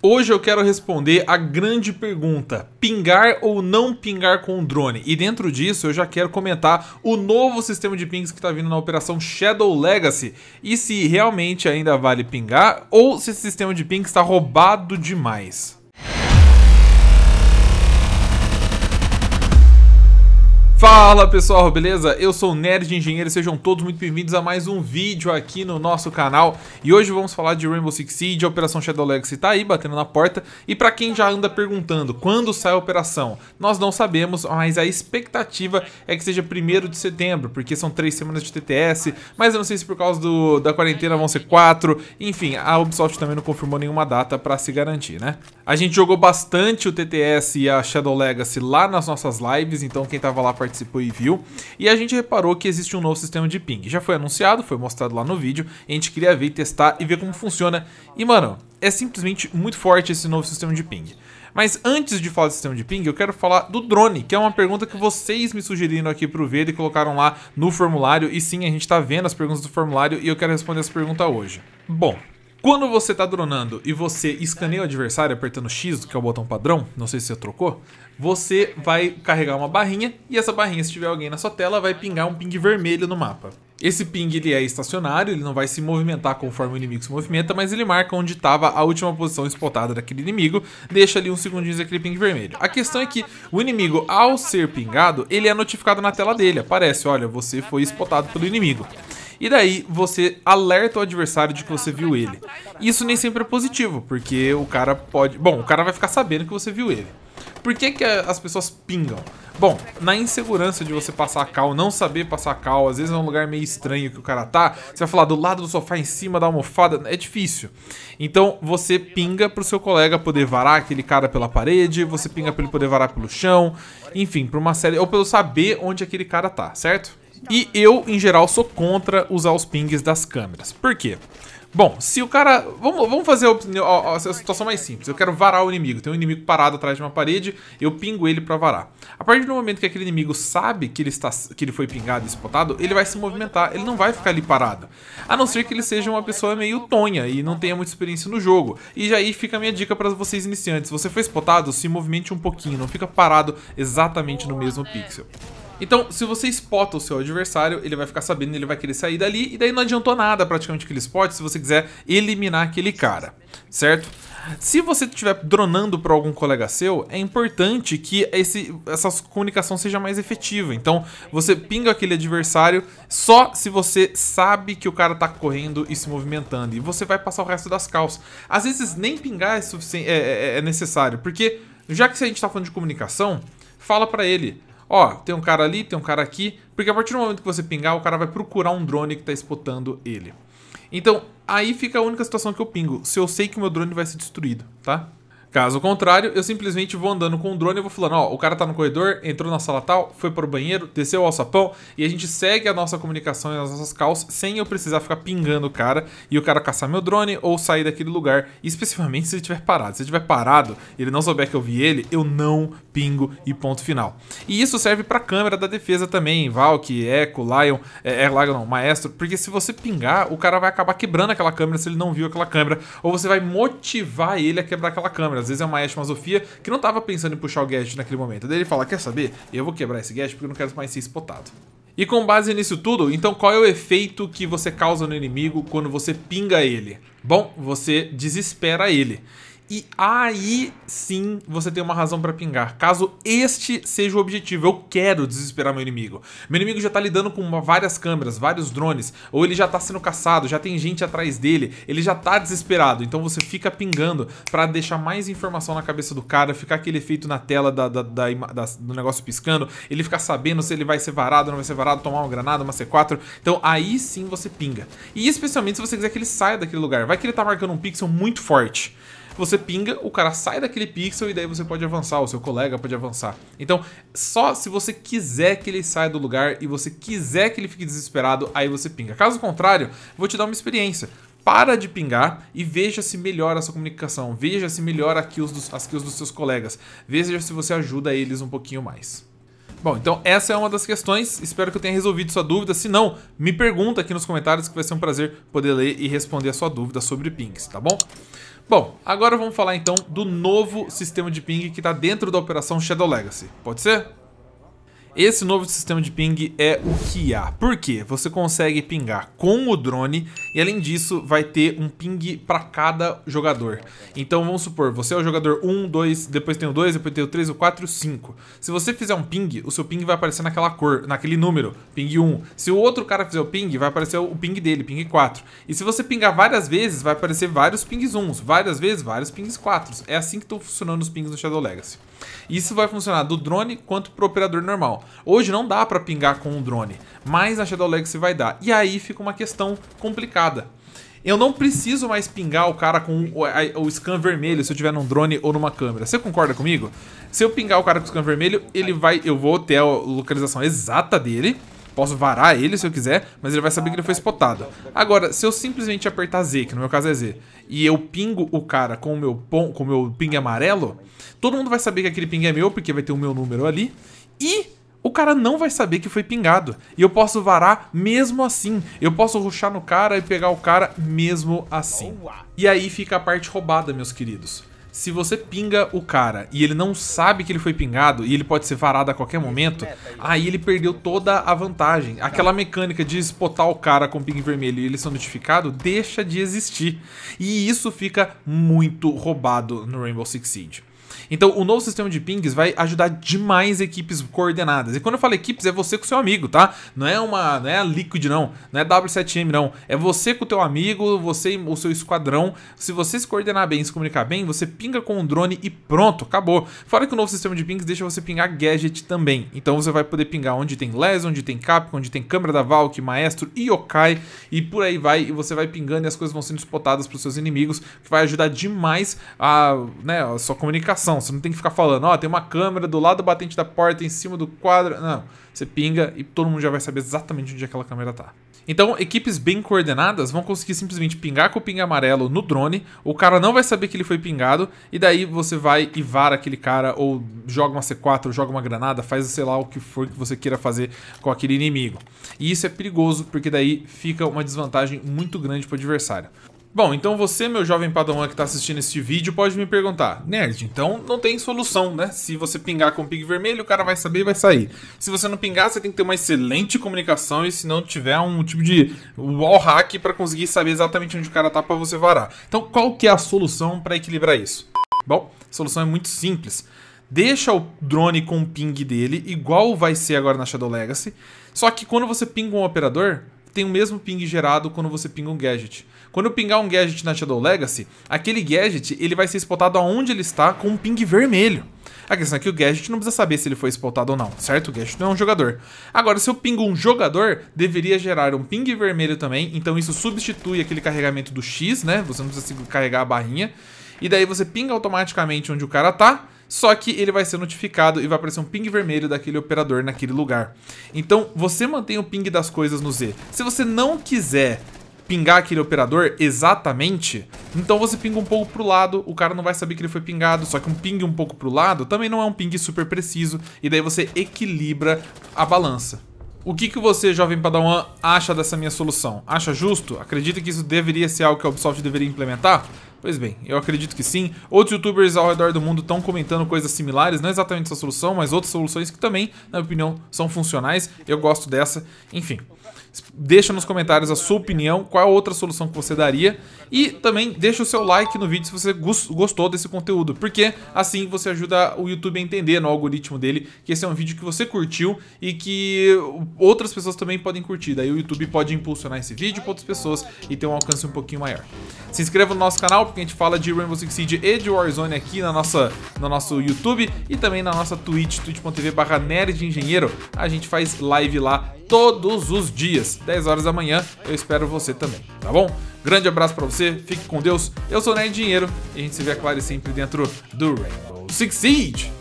Hoje eu quero responder a grande pergunta: pingar ou não pingar com o drone? E dentro disso eu já quero comentar o novo sistema de pings que está vindo na operação Shadow Legacy e se realmente ainda vale pingar ou se esse sistema de ping está roubado demais. Fala pessoal, beleza? Eu sou o Nerd Engenheiro, sejam todos muito bem-vindos a mais um vídeo aqui no nosso canal E hoje vamos falar de Rainbow Six Siege, a Operação Shadow Legacy tá aí batendo na porta E pra quem já anda perguntando quando sai a operação, nós não sabemos, mas a expectativa é que seja 1 de setembro Porque são 3 semanas de TTS, mas eu não sei se por causa do, da quarentena vão ser 4 Enfim, a Ubisoft também não confirmou nenhuma data pra se garantir, né? A gente jogou bastante o TTS e a Shadow Legacy lá nas nossas lives, então quem tava lá participando participou e viu. E a gente reparou que existe um novo sistema de ping. Já foi anunciado, foi mostrado lá no vídeo. A gente queria ver, testar e ver como funciona. E mano, é simplesmente muito forte esse novo sistema de ping. Mas antes de falar do sistema de ping, eu quero falar do drone, que é uma pergunta que vocês me sugeriram aqui pro Veda e colocaram lá no formulário. E sim, a gente tá vendo as perguntas do formulário e eu quero responder essa pergunta hoje. Bom, quando você tá dronando e você escaneia o adversário apertando X, que é o botão padrão, não sei se você trocou, você vai carregar uma barrinha e essa barrinha, se tiver alguém na sua tela, vai pingar um ping vermelho no mapa. Esse ping ele é estacionário, ele não vai se movimentar conforme o inimigo se movimenta, mas ele marca onde estava a última posição spotada daquele inimigo, deixa ali uns segundinhos aquele ping vermelho. A questão é que o inimigo, ao ser pingado, ele é notificado na tela dele, aparece, olha, você foi spotado pelo inimigo. E daí você alerta o adversário de que você viu ele. Isso nem sempre é positivo, porque o cara pode. Bom, o cara vai ficar sabendo que você viu ele. Por que, que as pessoas pingam? Bom, na insegurança de você passar a cal, não saber passar a cal, às vezes é um lugar meio estranho que o cara tá, você vai falar do lado do sofá, em cima da almofada, é difícil. Então você pinga pro seu colega poder varar aquele cara pela parede, você pinga pra ele poder varar pelo chão, enfim, pra uma série, ou pelo saber onde aquele cara tá, certo? E eu, em geral, sou contra usar os pings das câmeras. Por quê? Bom, se o cara... Vamos, vamos fazer a, a, a, situação mais simples. Eu quero varar o inimigo. Tem um inimigo parado atrás de uma parede, eu pingo ele pra varar. A partir do momento que aquele inimigo sabe que ele, está, que ele foi pingado e spotado, ele vai se movimentar, ele não vai ficar ali parado. A não ser que ele seja uma pessoa meio tonha e não tenha muita experiência no jogo. E já aí fica a minha dica para vocês iniciantes. Se você foi spotado, se movimente um pouquinho, não fica parado exatamente no mesmo pixel. Então, se você spota o seu adversário, ele vai ficar sabendo, ele vai querer sair dali, e daí não adiantou nada praticamente aquele spot se você quiser eliminar aquele cara, certo? Se você estiver dronando para algum colega seu, é importante que esse, essa comunicação seja mais efetiva. Então, você pinga aquele adversário só se você sabe que o cara tá correndo e se movimentando. E você vai passar o resto das calças. Às vezes, nem pingar é, é, é, é necessário, porque já que a gente tá falando de comunicação, fala para ele ó, tem um cara ali, tem um cara aqui, porque a partir do momento que você pingar, o cara vai procurar um drone que está espotando ele. Então, aí fica a única situação que eu pingo, se eu sei que o meu drone vai ser destruído, tá? Caso contrário, eu simplesmente vou andando com o drone e vou falando, ó, o cara tá no corredor, entrou na sala tal, foi pro banheiro, desceu ao sapão e a gente segue a nossa comunicação e as nossas calls sem eu precisar ficar pingando o cara e o cara caçar meu drone ou sair daquele lugar, especificamente se ele estiver parado. Se ele estiver parado e ele não souber que eu vi ele, eu não pingo e ponto final. E isso serve pra câmera da defesa também, Valk, Echo, Lion, é, é Lion não, Maestro, porque se você pingar, o cara vai acabar quebrando aquela câmera se ele não viu aquela câmera, ou você vai motivar ele a quebrar aquela câmera câmera, às vezes é uma Ash, uma que não tava pensando em puxar o gadget naquele momento. Daí ele fala, quer saber? Eu vou quebrar esse gadget porque eu não quero mais ser spotado. E com base nisso tudo, então qual é o efeito que você causa no inimigo quando você pinga ele? Bom, você desespera ele. E aí sim você tem uma razão para pingar. Caso este seja o objetivo, eu quero desesperar meu inimigo. Meu inimigo já tá lidando com uma, várias câmeras, vários drones, ou ele já tá sendo caçado, já tem gente atrás dele, ele já tá desesperado. Então você fica pingando para deixar mais informação na cabeça do cara, ficar aquele efeito na tela da, da, da, do negócio piscando, ele ficar sabendo se ele vai ser varado, não vai ser varado, tomar uma granada, uma C4. Então aí sim você pinga. E especialmente se você quiser que ele saia daquele lugar. Vai que ele tá marcando um pixel muito forte você pinga, o cara sai daquele pixel e daí você pode avançar, o seu colega pode avançar. Então, só se você quiser que ele saia do lugar e você quiser que ele fique desesperado, aí você pinga. Caso contrário, vou te dar uma experiência para de pingar e veja se melhora a sua comunicação, veja se melhora kills dos, as kills dos seus colegas, veja se você ajuda eles um pouquinho mais. Bom, então essa é uma das questões, espero que eu tenha resolvido sua dúvida, se não, me pergunta aqui nos comentários que vai ser um prazer poder ler e responder a sua dúvida sobre pings, tá bom? Bom, agora vamos falar então do novo sistema de ping que está dentro da operação Shadow Legacy. Pode ser? Esse novo sistema de ping é o que há. Por quê? Você consegue pingar com o drone e além disso vai ter um ping para cada jogador. Então vamos supor, você é o jogador 1, 2, depois tem o 2, depois tem o 3, o 4 o 5. Se você fizer um ping, o seu ping vai aparecer naquela cor, naquele número, ping 1. Se o outro cara fizer o ping, vai aparecer o ping dele, ping 4. E se você pingar várias vezes, vai aparecer vários pings 1, várias vezes vários pings 4. É assim que estão funcionando os pings no Shadow Legacy. Isso vai funcionar do drone quanto para o operador normal. Hoje não dá para pingar com um drone, mas na Shadow Legacy vai dar. E aí fica uma questão complicada. Eu não preciso mais pingar o cara com o, scan vermelho se eu tiver num drone ou numa câmera. Você concorda comigo? Se eu pingar o cara com o scan vermelho, ele vai, eu vou ter a localização exata dele Posso varar ele se eu quiser, mas ele vai saber que ele foi spotado. Agora, se eu simplesmente apertar Z, que no meu caso é Z, e eu pingo o cara com o meu, pom, com o meu ping amarelo, todo mundo vai saber que aquele ping é meu, porque vai ter o meu número ali. E o cara não vai saber que foi pingado. E eu posso varar mesmo assim. Eu posso ruxar no cara e pegar o cara mesmo assim. E aí fica a parte roubada, meus queridos se você pinga o cara e ele não sabe que ele foi pingado e ele pode ser varado a qualquer momento, né, aí ele perdeu toda a vantagem. Tá. Aquela mecânica de espotar o cara com ping vermelho e ele ser notificado deixa de existir. E isso fica muito roubado no Rainbow Six Siege. Então, o novo sistema de pings vai ajudar demais equipes coordenadas. E quando eu falo equipes, é você com seu amigo, tá? Não é uma, não é a Liquid não, não é W7M não. É você com o teu amigo, você o seu esquadrão. Se você se coordenar bem, se comunicar bem, você pinga com o drone e pronto, acabou. Fora que o novo sistema de pings deixa você pingar gadget também. Então você vai poder pingar onde tem Les, onde tem cap, onde tem câmera da Valk, Maestro, Yokai e por aí vai. E você vai pingando e as coisas vão sendo spotadas para os seus inimigos, que vai ajudar demais a, né, a sua comunicação. Você não tem que ficar falando, ó, oh, tem uma câmera do lado do batente da porta, em cima do quadro. Não, você pinga e todo mundo já vai saber exatamente onde aquela câmera tá. Então, equipes bem coordenadas vão conseguir simplesmente pingar com o ping amarelo no drone, o cara não vai saber que ele foi pingado, e daí você vai e vara aquele cara, ou joga uma C4, ou joga uma granada, faz sei lá o que for que você queira fazer com aquele inimigo. E isso é perigoso, porque daí fica uma desvantagem muito grande para o adversário. Bom, então você, meu jovem padawan que está assistindo este vídeo, pode me perguntar: Nerd, então não tem solução, né? Se você pingar com o ping vermelho, o cara vai saber e vai sair. Se você não pingar, você tem que ter uma excelente comunicação e se não tiver um tipo de wall hack para conseguir saber exatamente onde o cara tá para você varar. Então, qual que é a solução para equilibrar isso? Bom, a solução é muito simples deixa o drone com o ping dele, igual vai ser agora na Shadow Legacy. Só que quando você pinga um operador, tem o mesmo ping gerado quando você pinga um gadget. Quando eu pingar um gadget na Shadow Legacy, aquele gadget ele vai ser spotado aonde ele está com um ping vermelho. A questão é que o gadget não precisa saber se ele foi spotado ou não, certo? O gadget não é um jogador. Agora, se eu pingo um jogador, deveria gerar um ping vermelho também, então isso substitui aquele carregamento do X, né? Você não precisa carregar a barrinha. E daí você pinga automaticamente onde o cara tá, só que ele vai ser notificado e vai aparecer um ping vermelho daquele operador naquele lugar. Então, você mantém o ping das coisas no Z. Se você não quiser pingar aquele operador exatamente, então você pinga um pouco pro lado, o cara não vai saber que ele foi pingado, só que um ping um pouco pro lado também não é um ping super preciso, e daí você equilibra a balança. O que, que você, jovem padawan, acha dessa minha solução? Acha justo? Acredita que isso deveria ser algo que a Ubisoft deveria implementar? Pois bem, eu acredito que sim. Outros youtubers ao redor do mundo estão comentando coisas similares, não exatamente essa solução, mas outras soluções que também, na minha opinião, são funcionais. Eu gosto dessa, enfim. Deixa nos comentários a sua opinião, qual outra solução que você daria. E também deixa o seu like no vídeo se você gostou desse conteúdo, porque assim você ajuda o YouTube a entender no algoritmo dele que esse é um vídeo que você curtiu e que outras pessoas também podem curtir. Daí o YouTube pode impulsionar esse vídeo para outras pessoas e ter um alcance um pouquinho maior. Se inscreva no nosso canal, porque a gente fala de Rainbow Six Siege e de Warzone aqui na nossa, no nosso YouTube e também na nossa Twitch, twitch.tv barra A gente faz live lá todos os dias, 10 horas da manhã. Eu espero você também, tá bom? Grande abraço para você, fique com Deus. Eu sou Nerd Dinheiro e a gente se vê, claro, sempre dentro do Rainbow Six Siege.